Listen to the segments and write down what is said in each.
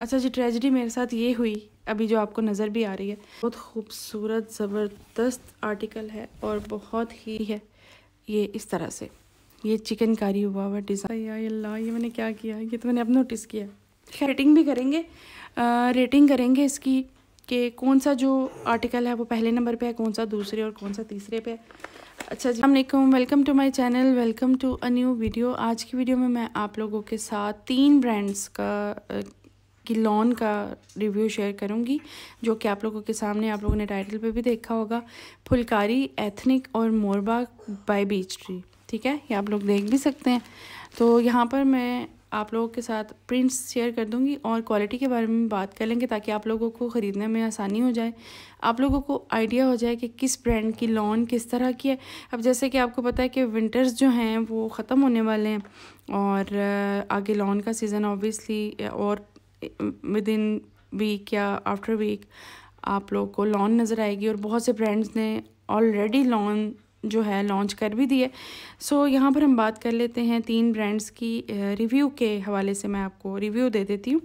अच्छा जी ट्रेजडी मेरे साथ ये हुई अभी जो आपको नज़र भी आ रही है बहुत खूबसूरत ज़बरदस्त आर्टिकल है और बहुत ही है ये इस तरह से ये चिकनकारी हुआ हुआ डिज़ाइन या अल्लाह ये मैंने क्या किया ये तो मैंने अब नोटिस किया रेटिंग भी करेंगे आ, रेटिंग करेंगे इसकी कि कौन सा जो आर्टिकल है वो पहले नंबर पे है कौन सा दूसरे और कौन सा तीसरे पे है अच्छा जी अलैक्म welcome to my channel welcome to a new video आज की वीडियो में मैं आप लोगों के साथ तीन ब्रांड्स का की लॉन का रिव्यू शेयर करूँगी जो कि आप लोगों के सामने आप लोगों ने टाइटल पे भी देखा होगा फुलकारी एथनिक और मोरबा बाय बीच ट्री ठीक है ये आप लोग देख भी सकते हैं तो यहाँ पर मैं आप लोगों के साथ प्रिंट्स शेयर कर दूंगी और क्वालिटी के बारे में बात कर लेंगे ताकि आप लोगों को ख़रीदने में आसानी हो जाए आप लोगों को आइडिया हो जाए कि किस ब्रांड की लॉन किस तरह की है अब जैसे कि आपको पता है कि विंटर्स जो हैं वो ख़त्म होने वाले हैं और आगे लॉन का सीज़न ऑब्वियसली और विद इन वीक या आफ्टर वीक आप लोग को लॉन नज़र आएगी और बहुत से ब्रांड्स ने ऑलरेडी लॉन जो है लॉन्च कर भी दिए सो so, यहाँ पर हम बात कर लेते हैं तीन ब्रांड्स की रिव्यू के हवाले से मैं आपको रिव्यू दे देती हूँ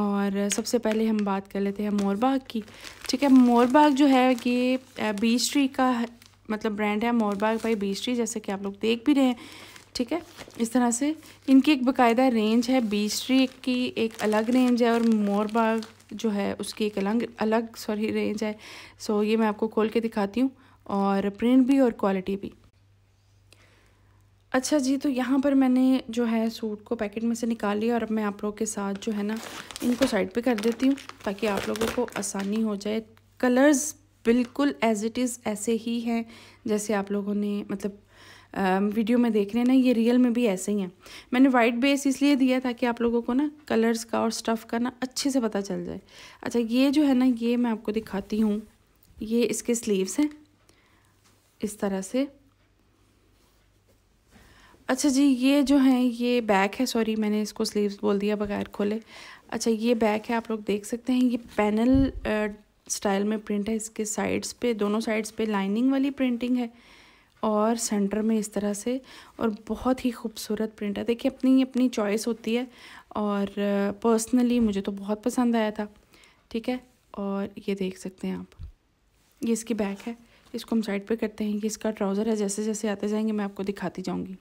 और सबसे पहले हम बात कर लेते हैं मोरबाग की ठीक है मोरबाग जो है ये बीच ट्री का मतलब ब्रांड है मोरबाग बाई बीस्ट्री ट्री जैसे कि आप लोग देख भी रहे हैं ठीक है इस तरह से इनकी एक बकायदा रेंज है बीसरी की एक अलग रेंज है और मोरबाग जो है उसकी एक अलग अलग सॉरी रेंज है सो ये मैं आपको खोल के दिखाती हूँ और प्रिंट भी और क्वालिटी भी अच्छा जी तो यहाँ पर मैंने जो है सूट को पैकेट में से निकाल लिया और अब मैं आप लोगों के साथ जो है ना इनको साइड पे कर देती हूँ ताकि आप लोगों को आसानी हो जाए कलर्स बिल्कुल एज इट इज़ ऐसे ही हैं जैसे आप लोगों ने मतलब वीडियो में देख रहे हैं ना ये रियल में भी ऐसे ही हैं मैंने वाइट बेस इसलिए दिया ताकि आप लोगों को ना कलर्स का और स्टफ़ का ना अच्छे से पता चल जाए अच्छा ये जो है ना ये मैं आपको दिखाती हूँ ये इसके स्लीव्स हैं इस तरह से अच्छा जी ये जो है ये बैक है सॉरी मैंने इसको स्लीव्स बोल दिया बगैर खोले अच्छा ये बैक है आप लोग देख सकते हैं ये पैनल स्टाइल में प्रिंट है इसके साइड्स पे दोनों साइड्स पे लाइनिंग वाली प्रिंटिंग है और सेंटर में इस तरह से और बहुत ही खूबसूरत प्रिंट है देखिए अपनी अपनी चॉइस होती है और पर्सनली मुझे तो बहुत पसंद आया था ठीक है और ये देख सकते हैं आप ये इसकी बैक है इसको हम साइड पे करते हैं कि इसका ट्राउज़र है जैसे जैसे आते जाएंगे मैं आपको दिखाती जाऊँगी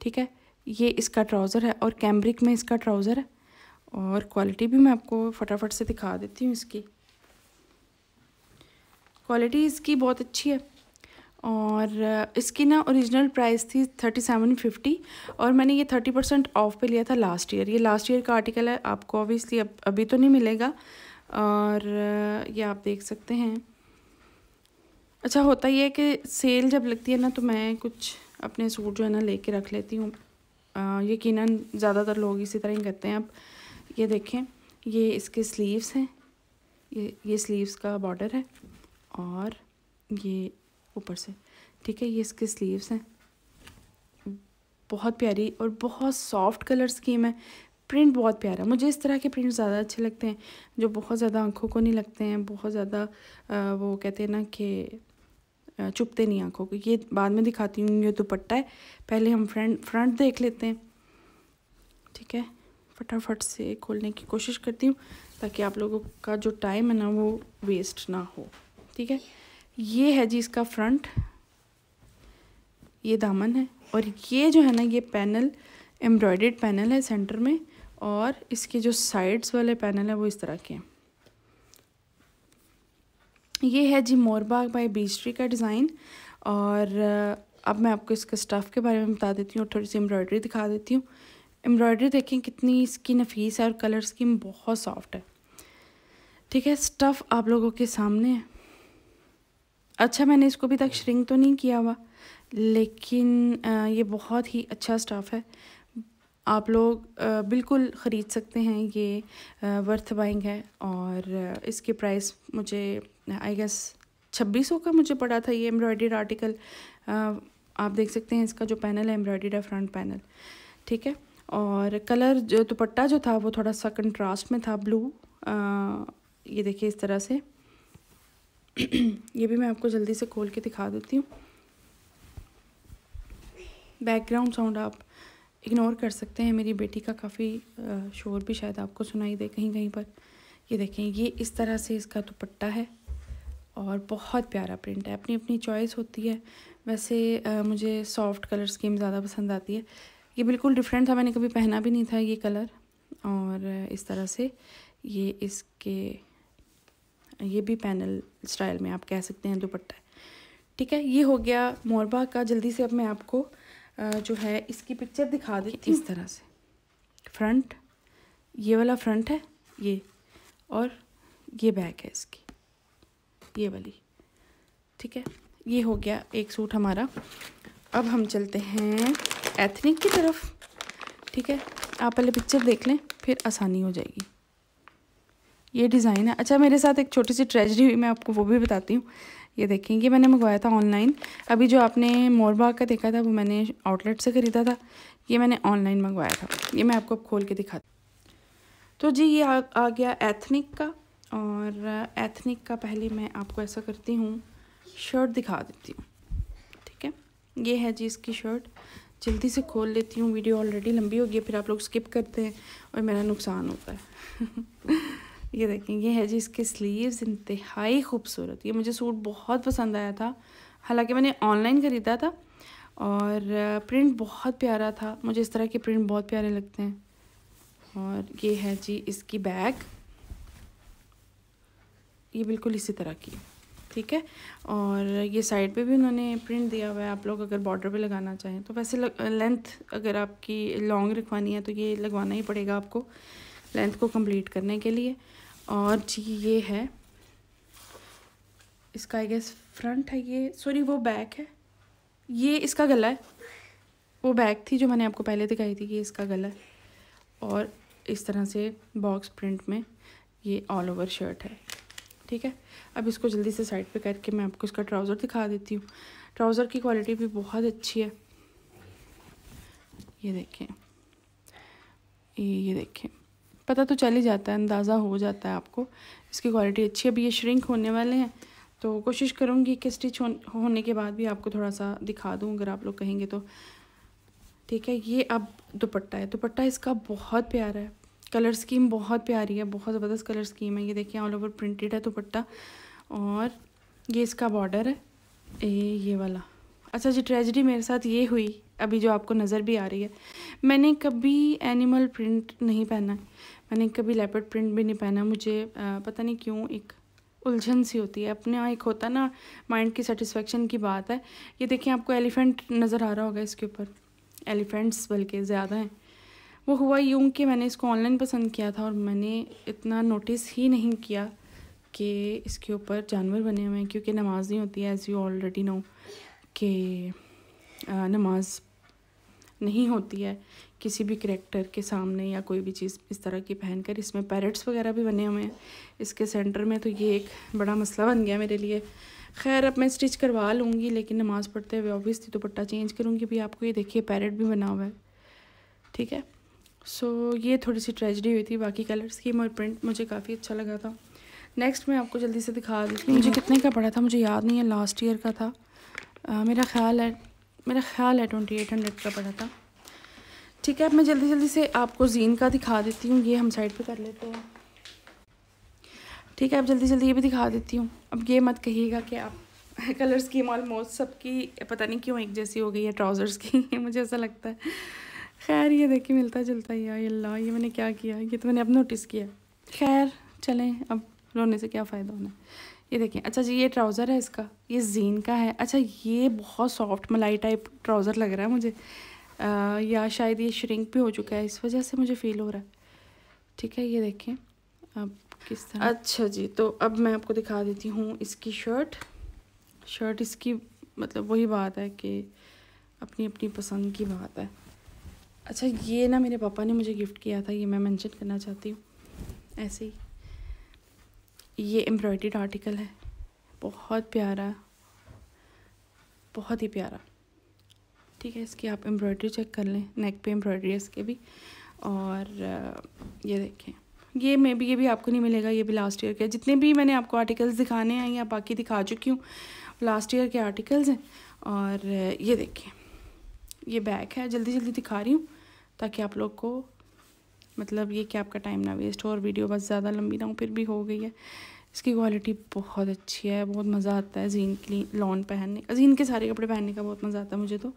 ठीक है ये इसका ट्राउज़र है और कैम्ब्रिक में इसका ट्राउज़र है और क्वालिटी भी मैं आपको फटाफट से दिखा देती हूँ इसकी क्वालिटी इसकी बहुत अच्छी है और इसकी ना ओरिजिनल प्राइस थी थर्टी सेवन फिफ्टी और मैंने ये थर्टी परसेंट ऑफ पे लिया था लास्ट ईयर ये लास्ट ईयर का आर्टिकल है आपको ऑब्वियसली अब अभी तो नहीं मिलेगा और ये आप देख सकते हैं अच्छा होता ये है कि सेल जब लगती है ना तो मैं कुछ अपने सूट जो है ना लेके रख लेती हूँ यकीन ज़्यादातर लोग इसी तरह ही करते हैं अब ये देखें ये इसके स्लीव्स हैं ये ये स्लीव्स का बॉर्डर है और ये ऊपर से ठीक है ये इसके स्लीव्स हैं बहुत प्यारी और बहुत सॉफ्ट कलर स्कीम है प्रिंट बहुत प्यारा मुझे इस तरह के प्रिंट ज़्यादा अच्छे लगते हैं जो बहुत ज़्यादा आँखों को नहीं लगते हैं बहुत ज़्यादा वो कहते हैं ना कि चुपते नहीं आँखों को ये बाद में दिखाती हूँ ये दुपट्टा है पहले हम फ्रंट फ्रंट देख लेते हैं ठीक है फटाफट से खोलने की कोशिश करती हूँ ताकि आप लोगों का जो टाइम है ना वो वेस्ट ना हो ठीक है ये है जी इसका फ्रंट ये दामन है और ये जो है ना ये पैनल एम्ब्रॉयड पैनल है सेंटर में और इसके जो साइड्स वाले पैनल हैं वो इस तरह के हैं ये है जी मोरबाग बाय बीजट्री का डिज़ाइन और अब मैं आपको इसके स्टफ़ के बारे में बता देती हूँ और थोड़ी सी एम्ब्रॉयडरी दिखा देती हूँ एम्ब्रॉयडरी देखें कितनी इसकी नफीस है और कलर स्कीम बहुत सॉफ्ट है ठीक है स्टफ़ आप लोगों के सामने है अच्छा मैंने इसको अभी तक श्रिंक तो नहीं किया हुआ लेकिन आ, ये बहुत ही अच्छा स्टाफ है आप लोग आ, बिल्कुल ख़रीद सकते हैं ये आ, वर्थ बाइंग है और इसके प्राइस मुझे आई गेस छब्बीस सौ का मुझे पड़ा था ये एम्ब्रॉयडर्ड आर्टिकल आप देख सकते हैं इसका जो पैनल है एम्ब्रॉयडर्ड है फ्रंट पैनल ठीक है और कलर जो दुपट्टा जो था वो थोड़ा सा कंट्रास्ट में था ब्लू ये देखिए इस तरह से ये भी मैं आपको जल्दी से खोल के दिखा देती हूँ बैकग्राउंड साउंड आप इग्नोर कर सकते हैं मेरी बेटी का काफ़ी शोर भी शायद आपको सुनाई दे कहीं कहीं पर ये देखें ये इस तरह से इसका दुपट्टा है और बहुत प्यारा प्रिंट है अपनी अपनी चॉइस होती है वैसे आ, मुझे सॉफ्ट कलर स्कीम ज़्यादा पसंद आती है ये बिल्कुल डिफरेंट था मैंने कभी पहना भी नहीं था ये कलर और इस तरह से ये इसके ये भी पैनल स्टाइल में आप कह सकते हैं दुपट्टा ठीक है ये हो गया मोरबा का जल्दी से अब मैं आपको जो है इसकी पिक्चर दिखा दी इस तरह से फ्रंट ये वाला फ्रंट है ये और ये बैक है इसकी ये वाली ठीक है ये हो गया एक सूट हमारा अब हम चलते हैं एथनिक की तरफ ठीक है आप पहले पिक्चर देख लें फिर आसानी हो जाएगी ये डिज़ाइन है अच्छा मेरे साथ एक छोटी सी ट्रेजडी हुई मैं आपको वो भी बताती हूँ ये देखें ये मैंने मंगवाया था ऑनलाइन अभी जो आपने मोरबाग का देखा था वो मैंने आउटलेट से ख़रीदा था ये मैंने ऑनलाइन मंगवाया था ये मैं आपको अब खोल के दिखा तो जी ये आ, आ गया एथनिक का और एथनिक का पहले मैं आपको ऐसा करती हूँ शर्ट दिखा देती हूँ ठीक है ये है जी इसकी शर्ट जल्दी से खोल लेती हूँ वीडियो ऑलरेडी लंबी होगी फिर आप लोग स्किप करते हैं और मेरा नुकसान होता है ये देखें ये है जी इसके स्लीव्स इंतहाई खूबसूरत ये मुझे सूट बहुत पसंद आया था हालांकि मैंने ऑनलाइन ख़रीदा था और प्रिंट बहुत प्यारा था मुझे इस तरह के प्रिंट बहुत प्यारे लगते हैं और ये है जी इसकी बैग ये बिल्कुल इसी तरह की ठीक है और ये साइड पे भी उन्होंने प्रिंट दिया हुआ है आप लोग अगर बॉर्डर पे लगाना चाहें तो वैसे लेंथ अगर आपकी लॉन्ग रखवानी है तो ये लगवाना ही पड़ेगा आपको लेंथ को कंप्लीट करने के लिए और जी ये है इसका आई गेस फ्रंट है ये सॉरी वो बैक है ये इसका गला है वो बैक थी जो मैंने आपको पहले दिखाई थी ये इसका गला है और इस तरह से बॉक्स प्रिंट में ये ऑल ओवर शर्ट है ठीक है अब इसको जल्दी से साइड पे करके मैं आपको इसका ट्राउज़र दिखा देती हूँ ट्राउज़र की क्वालिटी भी बहुत अच्छी है ये देखें ये ये देखें पता तो चल ही जाता है अंदाज़ा हो जाता है आपको इसकी क्वालिटी अच्छी है अभी ये श्रिंक होने वाले हैं तो कोशिश करूँगी कि स्टिच हो, होने के बाद भी आपको थोड़ा सा दिखा दूँ अगर आप लोग कहेंगे तो ठीक है ये अब दुपट्टा है दुपट्टा इसका बहुत प्यारा है कलर स्कीम बहुत प्यारी है बहुत ज़बरदस्त कलर स्कीम है ये देखिए ऑल ओवर प्रिंटेड है दुपट्टा और ये इसका बॉर्डर है ए ये वाला अच्छा जी ट्रेजडी मेरे साथ ये हुई अभी जो आपको नज़र भी आ रही है मैंने कभी एनिमल प्रिंट नहीं पहना है मैंने कभी लेपर्ड प्रिंट भी नहीं पहना मुझे पता नहीं क्यों एक उलझन सी होती है अपने यहाँ एक होता ना माइंड की सेटिस्फेक्शन की बात है ये देखिए आपको एलिफेंट नज़र आ रहा होगा इसके ऊपर एलिफेंट्स बल्कि ज़्यादा हैं वो हुआ यूँ कि मैंने इसको ऑनलाइन पसंद किया था और मैंने इतना नोटिस ही नहीं किया कि इसके ऊपर जानवर बने हुए हैं क्योंकि नमाज नहीं होती है एज़ यू ऑलरेडी नो कि नमाज नहीं होती है किसी भी करेक्टर के सामने या कोई भी चीज़ इस तरह की पहनकर इसमें पैरट्स वगैरह भी बने हुए हैं इसके सेंटर में तो ये एक बड़ा मसला बन गया मेरे लिए खैर अब मैं स्टिच करवा लूँगी लेकिन नमाज़ पढ़ते हुए ऑब्वियसली दुपट्टा चेंज करूँगी भी आपको ये देखिए पैरट भी बना हुआ है ठीक है सो so, ये थोड़ी सी ट्रेजडी हुई थी बाकी कलर्स की मैं प्रिंट मुझे काफ़ी अच्छा लगा था नेक्स्ट मैं आपको जल्दी से दिखा देती हूँ मुझे कितने का पड़ा था मुझे याद नहीं है लास्ट ईयर का था आ, मेरा ख्याल है मेरा ख्याल है ट्वेंटी एट हंड्रेड का पड़ा था ठीक है अब मैं जल्दी जल्दी से आपको जीन का दिखा देती हूँ ये हम साइड पे कर लेते हैं ठीक है अब जल्दी जल्दी ये भी दिखा देती हूँ अब ये मत कहिएगा कि आप कलर्स की ऑलमोस्ट सबकी पता नहीं क्यों एक जैसी हो गई है ट्राउज़र्स की मुझे ऐसा लगता है खैर ये देखिए मिलता जुलता ही है अल्लाह ये मैंने क्या किया ये तो मैंने अब नोटिस किया खैर चलें अब रोने से क्या फ़ायदा होना ये देखें अच्छा जी ये ट्राउज़र है इसका ये जीन का है अच्छा ये बहुत सॉफ्ट मलाई टाइप ट्राउज़र लग रहा है मुझे आ, या शायद ये श्रिंक भी हो चुका है इस वजह से मुझे फ़ील हो रहा है ठीक है ये देखें अब किस तरह अच्छा जी तो अब मैं आपको दिखा देती हूँ इसकी शर्ट शर्ट इसकी मतलब वही बात है कि अपनी अपनी पसंद की बात है अच्छा ये ना मेरे पापा ने मुझे गिफ्ट किया था ये मैं मेंशन करना चाहती हूँ ऐसे ही ये एम्ब्रॉयड आर्टिकल है बहुत प्यारा बहुत ही प्यारा ठीक है इसकी आप एम्ब्रॉयडरी चेक कर लें नेक पे एम्ब्रॉयडरी है इसके भी और ये देखें ये मे बी ये भी आपको नहीं मिलेगा ये भी लास्ट ईयर के जितने भी मैंने आपको आर्टिकल्स दिखाने हैं या बाकी दिखा चुकी हूँ लास्ट ईयर के आर्टिकल्स हैं और ये देखें ये बैग है जल्दी जल्दी दिखा रही हूँ ताकि आप लोग को मतलब ये कि आपका टाइम ना वेस्ट हो और वीडियो बस ज़्यादा लंबी ना हो फिर भी हो गई है इसकी क्वालिटी बहुत अच्छी है बहुत मज़ा आता है जीन की लॉन पहनने का जीन के सारे कपड़े पहनने का बहुत मज़ा आता है मुझे तो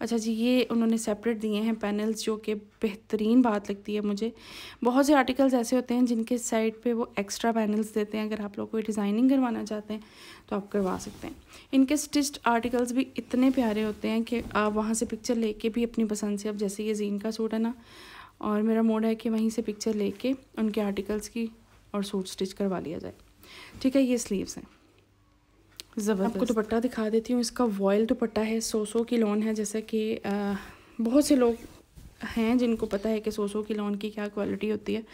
अच्छा जी ये उन्होंने सेपरेट दिए हैं पैनल्स जो कि बेहतरीन बात लगती है मुझे बहुत से आर्टिकल्स ऐसे होते हैं जिनके साइड पे वो एक्स्ट्रा पैनल्स देते हैं अगर आप लोग कोई डिज़ाइनिंग करवाना चाहते हैं तो आप करवा सकते हैं इनके स्टिच्ड आर्टिकल्स भी इतने प्यारे होते हैं कि आप वहाँ से पिक्चर लेके भी अपनी पसंद से अब जैसे ये जीन का सूट है ना और मेरा मोड है कि वहीं से पिक्चर लेके उनके आर्टिकल्स की और सूट स्टिच करवा लिया जाए ठीक है ये स्लीव्स हैं ज़बरदस्त आपको दुपट्टा दिखा देती हूँ इसका वॉयल दुपट्टा है सोसो की लोन है जैसा कि बहुत से लोग हैं जिनको पता है कि सोसो की लोन की क्या क्वालिटी होती है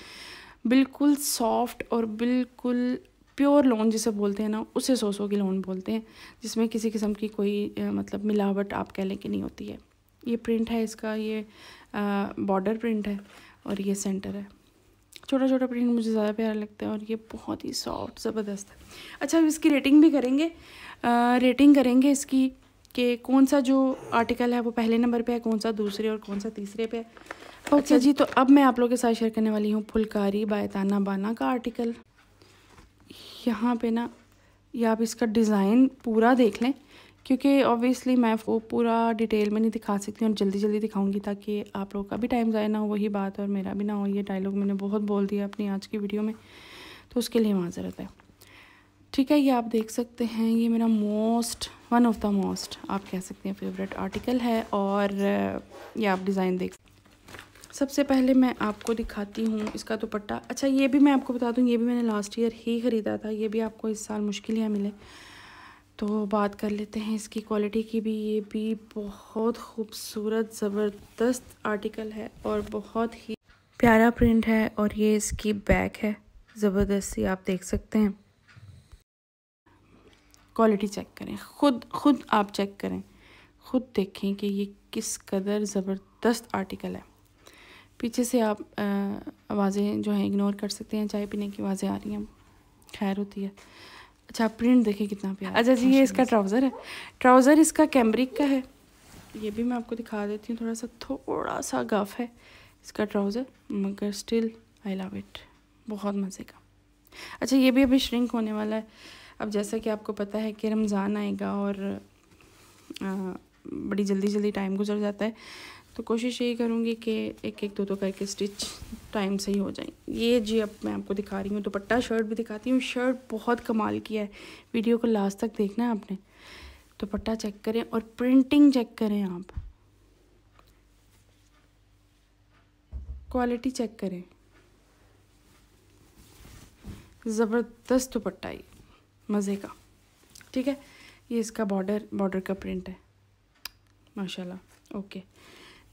बिल्कुल सॉफ्ट और बिल्कुल प्योर लोन जिसे बोलते हैं ना उसे सोसो की लोन बोलते हैं जिसमें किसी किस्म की कोई मतलब मिलावट आप कह लें कि नहीं होती है ये प्रिंट है इसका ये बॉर्डर प्रिंट है और ये सेंटर है छोटा छोटा प्रिंट मुझे ज़्यादा प्यारा लगता है और ये बहुत ही सॉफ्ट ज़बरदस्त है अच्छा अब इसकी रेटिंग भी करेंगे आ, रेटिंग करेंगे इसकी कि कौन सा जो आर्टिकल है वो पहले नंबर पे है कौन सा दूसरे और कौन सा तीसरे पे है अच्छा, अच्छा जी तो अब मैं आप लोगों के साथ शेयर करने वाली हूँ फुलकारी बायताना बाना का आर्टिकल यहाँ पर ना या आप इसका डिज़ाइन पूरा देख लें क्योंकि ऑब्वियसली मैं वो पूरा डिटेल में नहीं दिखा सकती और जल्दी जल्दी दिखाऊंगी ताकि आप लोग का भी टाइम ज़ाया ना हो वही बात और मेरा भी ना हो ये डायलॉग मैंने बहुत बोल दिया अपनी आज की वीडियो में तो उसके लिए माजरत है ठीक है ये आप देख सकते हैं ये मेरा most one of the most आप कह सकते हैं फेवरेट आर्टिकल है और ये आप डिज़ाइन देख सबसे पहले मैं आपको दिखाती हूँ इसका दुपट्टा अच्छा ये भी मैं आपको बता दूँ ये भी मैंने लास्ट ईयर ही ख़रीदा था ये भी आपको इस साल मुश्किल है मिले तो बात कर लेते हैं इसकी क्वालिटी की भी ये भी बहुत खूबसूरत ज़बरदस्त आर्टिकल है और बहुत ही प्यारा प्रिंट है और ये इसकी बैक है ज़बरदस्ती आप देख सकते हैं क्वालिटी चेक करें खुद खुद आप चेक करें खुद देखें कि ये किस कदर ज़बरदस्त आर्टिकल है पीछे से आप आवाज़ें जो हैं इग्नोर कर सकते हैं चाय पीने की आवाज़ें आ रही हैं खैर होती है अच्छा प्रिंट देखिए कितना प्यारा अच्छा जी अच्छा, ये अच्छा, इसका ट्राउज़र अच्छा। है ट्राउज़र इसका कैम्ब्रिक का है ये भी मैं आपको दिखा देती हूँ थोड़ा सा थोड़ा सा गफ है इसका ट्राउज़र मगर स्टिल आई लव इट बहुत मज़े का अच्छा ये भी अभी श्रिंक होने वाला है अब जैसा कि आपको पता है कि रमज़ान आएगा और आ, बड़ी जल्दी जल्दी टाइम गुजर जाता है तो कोशिश यही करूँगी कि एक एक दो दो करके स्टिच टाइम से ही हो जाए ये जी अब मैं आपको दिखा रही हूँ दुपट्टा तो शर्ट भी दिखाती हूँ शर्ट बहुत कमाल की है वीडियो को लास्ट तक देखना है आपने दुपट्टा तो चेक करें और प्रिंटिंग चेक करें आप क्वालिटी चेक करें ज़बरदस्त दुपट्टा ये मज़े का ठीक है ये इसका बॉर्डर बॉर्डर का प्रिंट है माशाल्लाह okay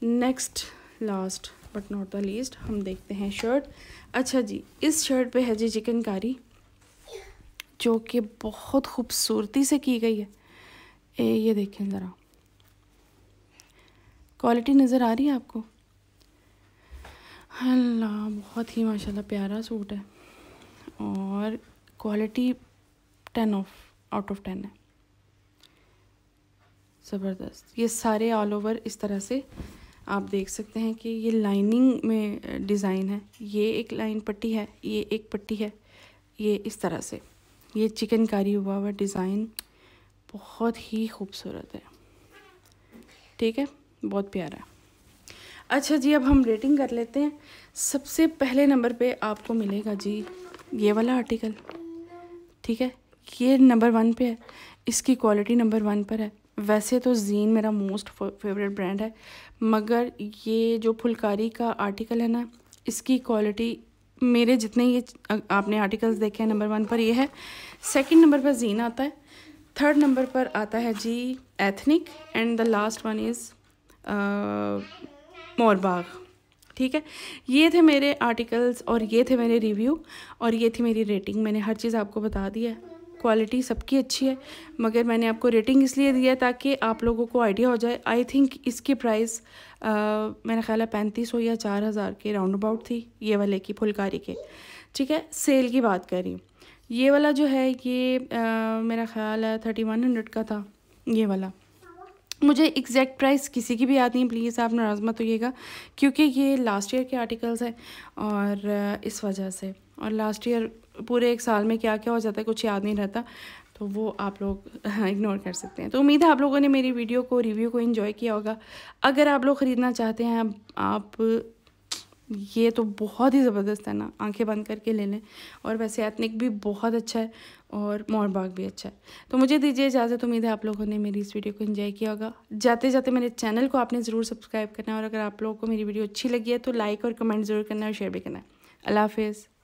next last but not the least हम देखते हैं शर्ट अच्छा जी इस शर्ट पे है जी चिकनकारी जो कि बहुत खूबसूरती से की गई है ए ये देखें ज़रा क्वालिटी नज़र आ रही है आपको अल्लाह बहुत ही माशाल्लाह प्यारा सूट है और quality ten of out of ten है ज़बरदस्त ये सारे ऑल ओवर इस तरह से आप देख सकते हैं कि ये लाइनिंग में डिज़ाइन है ये एक लाइन पट्टी है ये एक पट्टी है ये इस तरह से ये चिकनकारी हुआ हुआ डिज़ाइन बहुत ही खूबसूरत है ठीक है बहुत प्यारा है अच्छा जी अब हम रेटिंग कर लेते हैं सबसे पहले नंबर पे आपको मिलेगा जी ये वाला आर्टिकल ठीक है ये नंबर वन पे है इसकी क्वालिटी नंबर वन पर है वैसे तो जीन मेरा मोस्ट फेवरेट ब्रांड है मगर ये जो फुलकारी का आर्टिकल है ना इसकी क्वालिटी मेरे जितने ये आपने आर्टिकल्स देखे हैं नंबर वन पर ये है सेकंड नंबर पर जीन आता है थर्ड नंबर पर आता है जी ethnic and the last one is मोरबाग ठीक है ये थे मेरे आर्टिकल्स और ये थे मेरे रिव्यू और ये थी मेरी रेटिंग मैंने हर चीज़ आपको बता दी है क्वालिटी सबकी अच्छी है मगर मैंने आपको रेटिंग इसलिए दिया है ताकि आप लोगों को आइडिया हो जाए आई थिंक इसकी प्राइस मेरा ख्याल है पैंतीस सौ या चार हज़ार के राउंड अबाउट थी ये वाले की फुलकारी के ठीक है सेल की बात कर रही हूँ ये वाला जो है ये आ, मेरा ख्याल है थर्टी वन हंड्रेड का था ये वाला मुझे एग्जैक्ट प्राइस किसी की भी याद नहीं प्लीज़ आप नाराज़ मत होइएगा क्योंकि ये लास्ट ईयर के आर्टिकल्स हैं और इस वजह से और लास्ट ईयर पूरे एक साल में क्या क्या हो जाता है कुछ याद नहीं रहता तो वो आप लोग इग्नोर हाँ, कर सकते हैं तो उम्मीद है आप लोगों ने मेरी वीडियो को रिव्यू को इन्जॉय किया होगा अगर आप लोग ख़रीदना चाहते हैं आप ये तो बहुत ही ज़बरदस्त है ना आंखें बंद करके ले लें और वैसे एथनिक भी बहुत अच्छा है और मोरबाग भी अच्छा है तो मुझे दीजिए इजाज़त उम्मीद है आप लोगों ने मेरी इस वीडियो को एंजॉय किया होगा जाते जाते मेरे चैनल को आपने ज़रूर सब्सक्राइब करना है और अगर आप लोगों को मेरी वीडियो अच्छी लगी है तो लाइक और कमेंट ज़रूर करना है और शेयर भी करना है अल्लाह हाफिज़